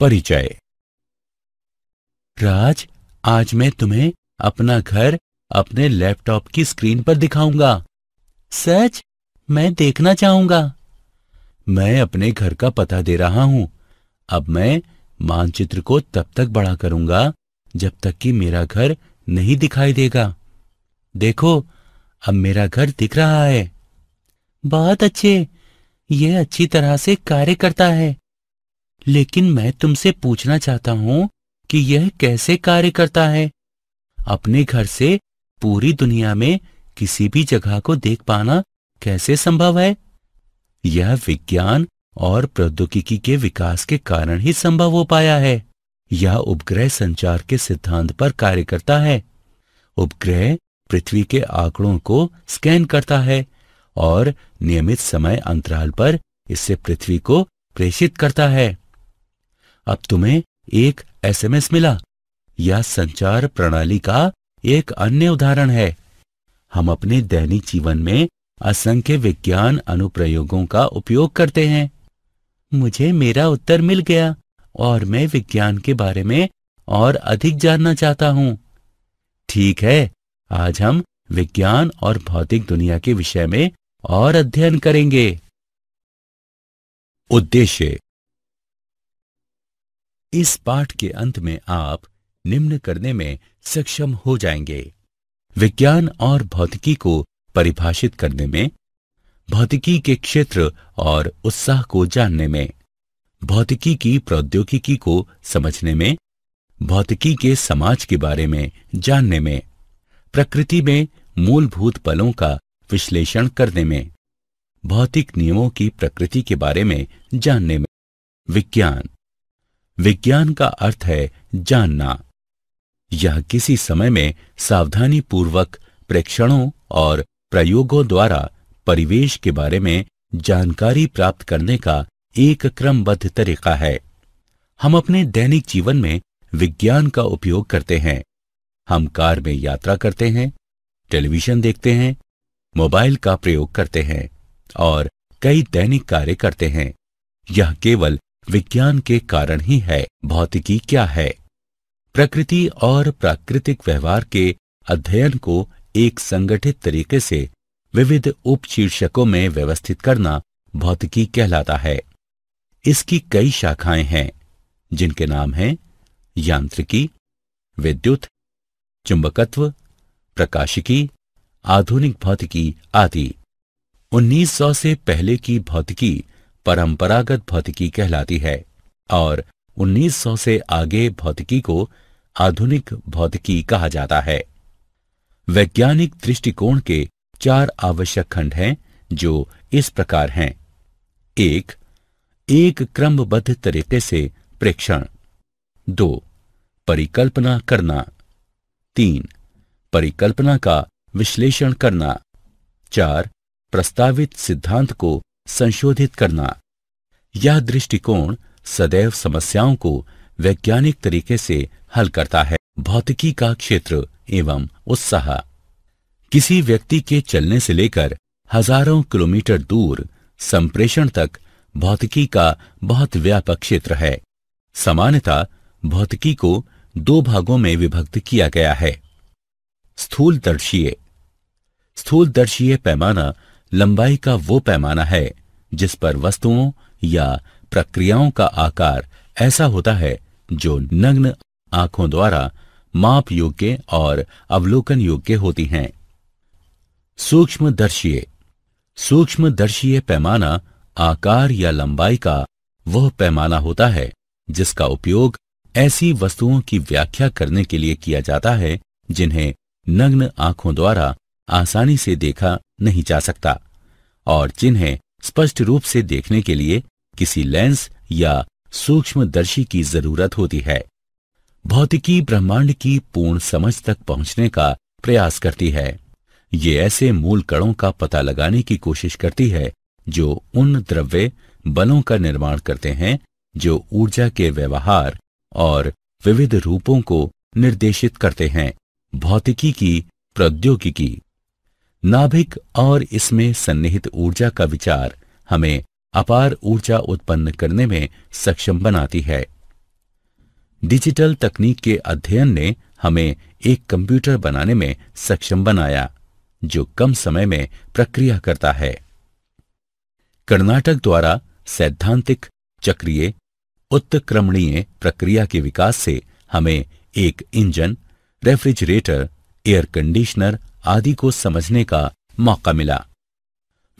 परिचय राज आज मैं तुम्हें अपना घर अपने लैपटॉप की स्क्रीन पर दिखाऊंगा सच मैं देखना चाहूंगा मैं अपने घर का पता दे रहा हूं अब मैं मानचित्र को तब तक बड़ा करूंगा जब तक कि मेरा घर नहीं दिखाई देगा देखो अब मेरा घर दिख रहा है बहुत अच्छे यह अच्छी तरह से कार्य करता है लेकिन मैं तुमसे पूछना चाहता हूं कि यह कैसे कार्य करता है अपने घर से पूरी दुनिया में किसी भी जगह को देख पाना कैसे संभव है यह विज्ञान और प्रौद्योगिकी के विकास के कारण ही संभव हो पाया है यह उपग्रह संचार के सिद्धांत पर कार्य करता है उपग्रह पृथ्वी के आंकड़ों को स्कैन करता है और नियमित समय अंतराल पर इससे पृथ्वी को प्रेषित करता है अब तुम्हें एक एसएमएस मिला यह संचार प्रणाली का एक अन्य उदाहरण है हम अपने दैनिक जीवन में असंख्य विज्ञान अनुप्रयोगों का उपयोग करते हैं मुझे मेरा उत्तर मिल गया और मैं विज्ञान के बारे में और अधिक जानना चाहता हूँ ठीक है आज हम विज्ञान और भौतिक दुनिया के विषय में और अध्ययन करेंगे उद्देश्य इस पाठ के अंत में आप निम्न करने में सक्षम हो जाएंगे विज्ञान और भौतिकी को परिभाषित करने में भौतिकी के क्षेत्र और उत्साह को जानने में भौतिकी की प्रौद्योगिकी को समझने में भौतिकी के समाज के बारे में जानने में प्रकृति में मूलभूत पलों का विश्लेषण करने में भौतिक नियमों की प्रकृति के बारे में जानने में विज्ञान विज्ञान का अर्थ है जानना यह किसी समय में सावधानी पूर्वक प्रेक्षणों और प्रयोगों द्वारा परिवेश के बारे में जानकारी प्राप्त करने का एक क्रमबद्ध तरीका है हम अपने दैनिक जीवन में विज्ञान का उपयोग करते हैं हम कार में यात्रा करते हैं टेलीविजन देखते हैं मोबाइल का प्रयोग करते हैं और कई दैनिक कार्य करते हैं यह केवल विज्ञान के कारण ही है भौतिकी क्या है प्रकृति और प्राकृतिक व्यवहार के अध्ययन को एक संगठित तरीके से विविध उपशीर्षकों में व्यवस्थित करना भौतिकी कहलाता है इसकी कई शाखाएं हैं जिनके नाम हैं यांत्रिकी विद्युत चुंबकत्व प्रकाशिकी आधुनिक भौतिकी आदि 1900 से पहले की भौतिकी परंपरागत भौतिकी कहलाती है और 1900 से आगे भौतिकी को आधुनिक भौतिकी कहा जाता है वैज्ञानिक दृष्टिकोण के चार आवश्यक खंड हैं जो इस प्रकार हैं एक एक क्रमबद्ध तरीके से प्रेक्षण दो परिकल्पना करना तीन परिकल्पना का विश्लेषण करना चार प्रस्तावित सिद्धांत को संशोधित करना यह दृष्टिकोण सदैव समस्याओं को वैज्ञानिक तरीके से हल करता है भौतिकी का क्षेत्र एवं उत्साह किसी व्यक्ति के चलने से लेकर हजारों किलोमीटर दूर संप्रेषण तक भौतिकी का बहुत व्यापक क्षेत्र है सामान्यतः भौतिकी को दो भागों में विभक्त किया गया है स्थूलदर्शीय स्थूलदर्शीय पैमाना लंबाई का वो पैमाना है जिस पर वस्तुओं या प्रक्रियाओं का आकार ऐसा होता है जो नग्न आंखों द्वारा माप योग्य और अवलोकन योग्य होती हैं सूक्ष्म दर्शीय सूक्ष्म दर्शीय पैमाना आकार या लंबाई का वह पैमाना होता है जिसका उपयोग ऐसी वस्तुओं की व्याख्या करने के लिए किया जाता है जिन्हें नग्न आंखों द्वारा आसानी से देखा नहीं जा सकता और जिन्हें स्पष्ट रूप से देखने के लिए किसी लेंस या सूक्ष्मदर्शी की जरूरत होती है भौतिकी ब्रह्मांड की पूर्ण समझ तक पहुंचने का प्रयास करती है ये ऐसे मूल कणों का पता लगाने की कोशिश करती है जो उन द्रव्य बलों का निर्माण करते हैं जो ऊर्जा के व्यवहार और विविध रूपों को निर्देशित करते हैं भौतिकी की प्रौद्योगिकी नाभिक और इसमें सन्निहित ऊर्जा का विचार हमें अपार ऊर्जा उत्पन्न करने में सक्षम बनाती है डिजिटल तकनीक के अध्ययन ने हमें एक कंप्यूटर बनाने में सक्षम बनाया जो कम समय में प्रक्रिया करता है कर्नाटक द्वारा सैद्धांतिक चक्रीय उत्क्रमणीय प्रक्रिया के विकास से हमें एक इंजन रेफ्रिजरेटर एयर कंडीशनर आदि को समझने का मौका मिला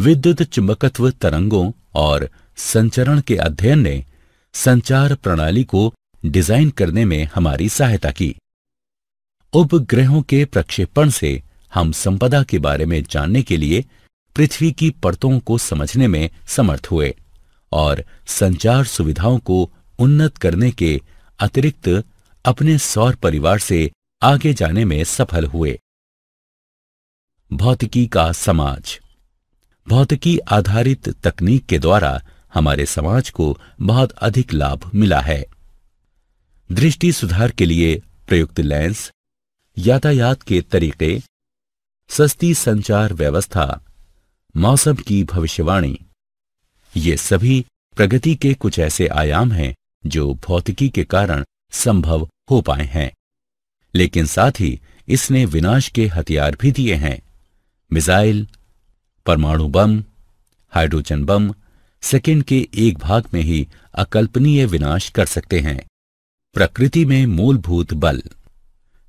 विद्युत चुंबकत्व तरंगों और संचरण के अध्ययन ने संचार प्रणाली को डिजाइन करने में हमारी सहायता की उपग्रहों के प्रक्षेपण से हम संपदा के बारे में जानने के लिए पृथ्वी की परतों को समझने में समर्थ हुए और संचार सुविधाओं को उन्नत करने के अतिरिक्त अपने सौर परिवार से आगे जाने में सफल हुए भौतिकी का समाज भौतिकी आधारित तकनीक के द्वारा हमारे समाज को बहुत अधिक लाभ मिला है दृष्टि सुधार के लिए प्रयुक्त लेंस यातायात के तरीके सस्ती संचार व्यवस्था मौसम की भविष्यवाणी ये सभी प्रगति के कुछ ऐसे आयाम हैं जो भौतिकी के कारण संभव हो पाए हैं लेकिन साथ ही इसने विनाश के हथियार भी दिए हैं मिसाइल परमाणु बम हाइड्रोजन बम सेकेंड के एक भाग में ही अकल्पनीय विनाश कर सकते हैं प्रकृति में मूलभूत बल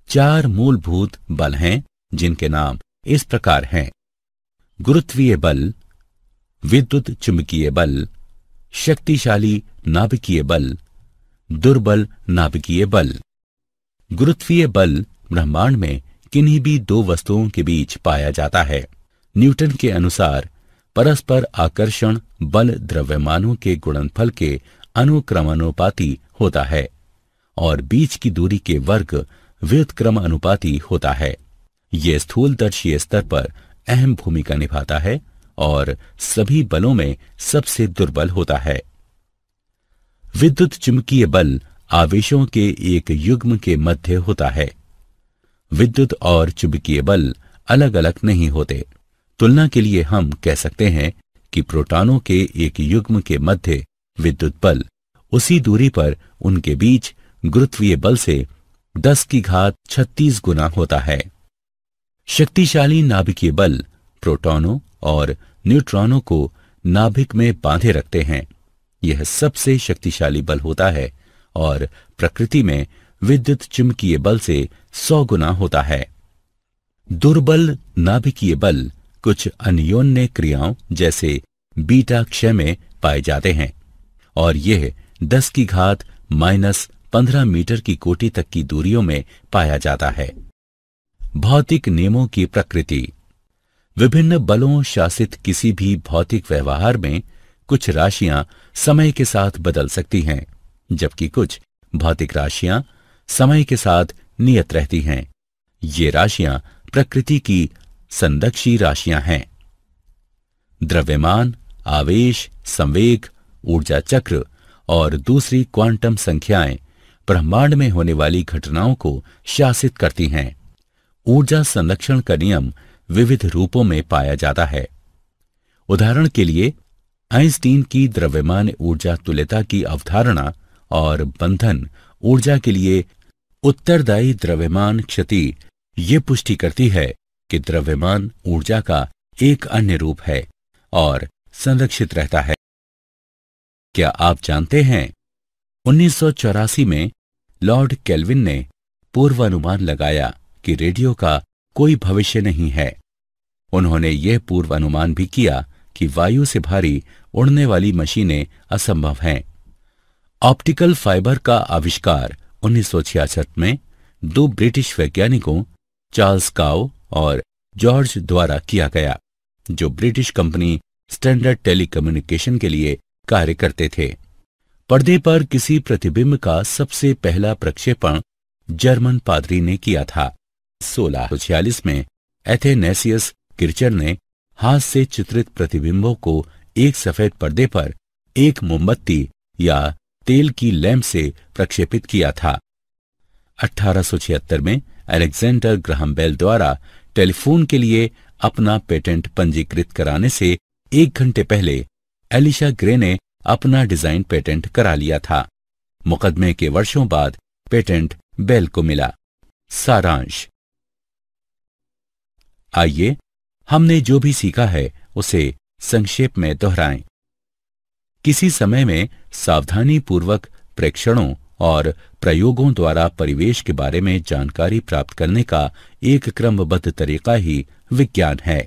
चार मूलभूत बल हैं जिनके नाम इस प्रकार हैं गुरुत्वीय बल विद्युत चुंबकीय बल शक्तिशाली नाभिकीय बल दुर्बल नाभिकीय बल गुरुत्वीय बल ब्रह्मांड में किन्हीं भी दो वस्तुओं के बीच पाया जाता है न्यूटन के अनुसार परस्पर आकर्षण बल द्रव्यमानों के गुणनफल के अनुक्रमानुपाती होता है और बीच की दूरी के वर्ग व्युतक्रम अनुपाती होता है यह स्थूल दर्शीय स्तर पर अहम भूमिका निभाता है और सभी बलों में सबसे दुर्बल होता है विद्युत चुंबकीय बल आवेशों के एक युग्म के मध्य होता है विद्युत और चुंबकीय बल अलग अलग नहीं होते तुलना के लिए हम कह सकते हैं कि प्रोटॉनों के एक युग्म के मध्य विद्युत बल उसी दूरी पर उनके बीच गुरुत्वीय बल से 10 की घात 36 गुना होता है शक्तिशाली नाभिकीय बल प्रोटॉनों और न्यूट्रॉनों को नाभिक में बांधे रखते हैं यह सबसे शक्तिशाली बल होता है और प्रकृति में विद्युत चुंबकीय बल से सौ गुना होता है दुर्बल नाभिकीय बल कुछ अन्योन्य क्रियाओं जैसे बीटा क्षय में पाए जाते हैं और यह दस की घात माइनस पंद्रह मीटर की कोटि तक की दूरियों में पाया जाता है भौतिक नियमों की प्रकृति विभिन्न बलों शासित किसी भी भौतिक व्यवहार में कुछ राशियां समय के साथ बदल सकती हैं जबकि कुछ भौतिक राशियां समय के साथ नियत रहती हैं ये राशियां प्रकृति की संदक्षी राशियां हैं द्रव्यमान आवेश संवेग ऊर्जा चक्र और दूसरी क्वांटम संख्याएं ब्रह्मांड में होने वाली घटनाओं को शासित करती हैं ऊर्जा संरक्षण का नियम विविध रूपों में पाया जाता है उदाहरण के लिए आइंस्टीन की द्रव्यमान ऊर्जा तुल्यता की अवधारणा और बंधन ऊर्जा के लिए उत्तरदायी द्रव्यमान क्षति ये पुष्टि करती है कि द्रव्यमान ऊर्जा का एक अन्य रूप है और संरक्षित रहता है क्या आप जानते हैं उन्नीस में लॉर्ड केल्विन ने पूर्वानुमान लगाया कि रेडियो का कोई भविष्य नहीं है उन्होंने यह पूर्वानुमान भी किया कि वायु से भारी उड़ने वाली मशीनें असंभव हैं ऑप्टिकल फाइबर का आविष्कार उन्नीस में दो ब्रिटिश वैज्ञानिकों चार्ल्स काओ और जॉर्ज द्वारा किया गया जो ब्रिटिश कंपनी स्टैंडर्ड टेलीकम्युनिकेशन के लिए कार्य करते थे पर्दे पर किसी प्रतिबिंब का सबसे पहला प्रक्षेपण जर्मन पादरी ने किया था सोलह में एथेनेसियस किर्चर ने हाथ से चित्रित प्रतिबिंबों को एक सफेद पर्दे पर एक मोमबत्ती या तेल की लैम्प से प्रक्षेपित किया था अठारह में अलेक्जेंडर ग्राहम बेल द्वारा टेलीफोन के लिए अपना पेटेंट पंजीकृत कराने से एक घंटे पहले एलिशा ग्रे ने अपना डिजाइन पेटेंट करा लिया था मुकदमे के वर्षों बाद पेटेंट बेल को मिला सारांश आइए हमने जो भी सीखा है उसे संक्षेप में दोहराएं किसी समय में सावधानी पूर्वक प्रेक्षणों और प्रयोगों द्वारा परिवेश के बारे में जानकारी प्राप्त करने का एक क्रमबद्ध तरीका ही विज्ञान है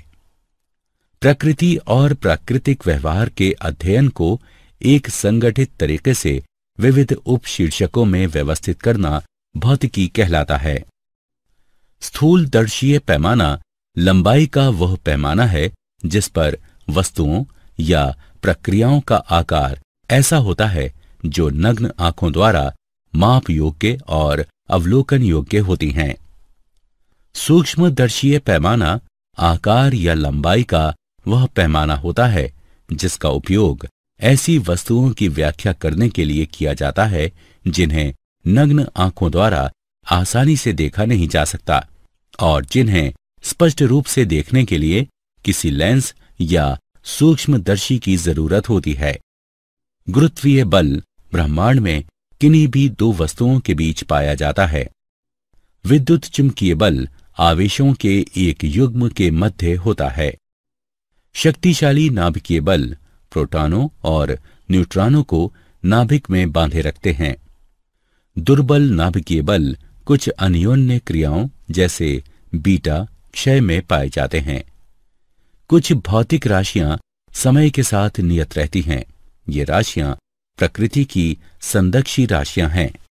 प्रकृति और प्राकृतिक व्यवहार के अध्ययन को एक संगठित तरीके से विविध उप शीर्षकों में व्यवस्थित करना भौतिकी कहलाता है स्थूल दर्शीय पैमाना लंबाई का वह पैमाना है जिस पर वस्तुओं या प्रक्रियाओं का आकार ऐसा होता है जो नग्न आंखों द्वारा माप योग्य और अवलोकन योग्य होती हैं दर्शीय पैमाना आकार या लंबाई का वह पैमाना होता है जिसका उपयोग ऐसी वस्तुओं की व्याख्या करने के लिए किया जाता है जिन्हें नग्न आंखों द्वारा आसानी से देखा नहीं जा सकता और जिन्हें स्पष्ट रूप से देखने के लिए किसी लेंस या सूक्ष्मदर्शी की जरूरत होती है गुरुत्वीय बल ब्रह्मांड में किन्हीं भी दो वस्तुओं के बीच पाया जाता है विद्युत चुंबकीय बल आवेशों के एक युग्म के मध्य होता है शक्तिशाली नाभिकीय बल प्रोटॉनों और न्यूट्रॉनों को नाभिक में बांधे रखते हैं दुर्बल नाभिकीय बल कुछ अन्योन्य क्रियाओं जैसे बीटा क्षय में पाए जाते हैं कुछ भौतिक राशियां समय के साथ नियत रहती हैं ये राशियां प्रकृति की संदक्षी राशियां हैं